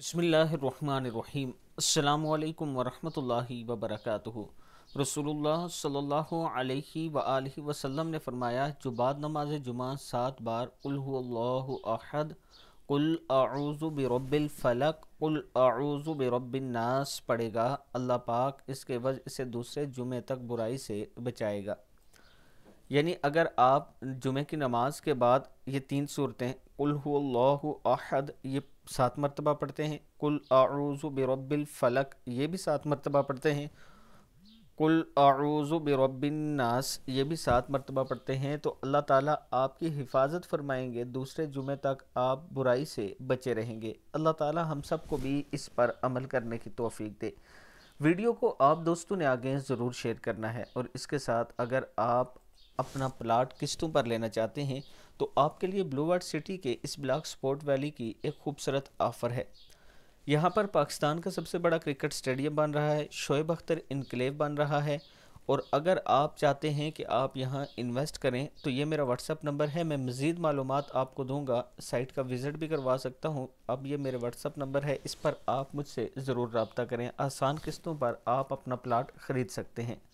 बसमीम् अल्लाम वरहमतुल्लाहि वबरक रसूलुल्लाह सल्ला अलैहि ने फरमाया जो बाद नमाज जुमा सात बार उल्हु अहद कुल आउज़ु बिरब्बिल फलक पढ़ेगा अल्लाह पाक इसके वज इसे दूसरे जुमे तक बुराई से बचाएगा यानी अगर आप जुमे की नमाज के बाद ये तीन सूरतें कुल ये सात मरतबा पढ़ते हैं कुल आरूज़ बरबिल फ़लक ये भी सात मरतबा पढ़ते हैं कुल आरूज़ नास ये भी सात मरतबा पढ़ते हैं तो अल्लाह ताला आपकी हिफाजत फरमाएंगे दूसरे जुमे तक आप बुराई से बचे रहेंगे अल्लाह ताला हम सब को भी इस पर अमल करने की तोफ़ी दे वीडियो को आप दोस्तों ने आगे ज़रूर शेयर करना है और इसके साथ अगर आप अपना प्लाट किस्तों पर लेना चाहते हैं तो आपके लिए ब्लूवर्ड सिटी के इस ब्लॉक स्पोर्ट वैली की एक खूबसूरत ऑफ़र है यहाँ पर पाकिस्तान का सबसे बड़ा क्रिकेट स्टेडियम बन रहा है शोएब अख्तर इनकलेव बन रहा है और अगर आप चाहते हैं कि आप यहाँ इन्वेस्ट करें तो ये मेरा व्हाट्सअप नंबर है मैं मज़ीद मालूम आपको दूँगा साइट का विज़िट भी करवा सकता हूँ अब ये मेरा व्हाट्सअप नंबर है इस पर आप मुझसे ज़रूर रबता करें आसान किस्तों पर आप अपना प्लाट ख़रीद सकते हैं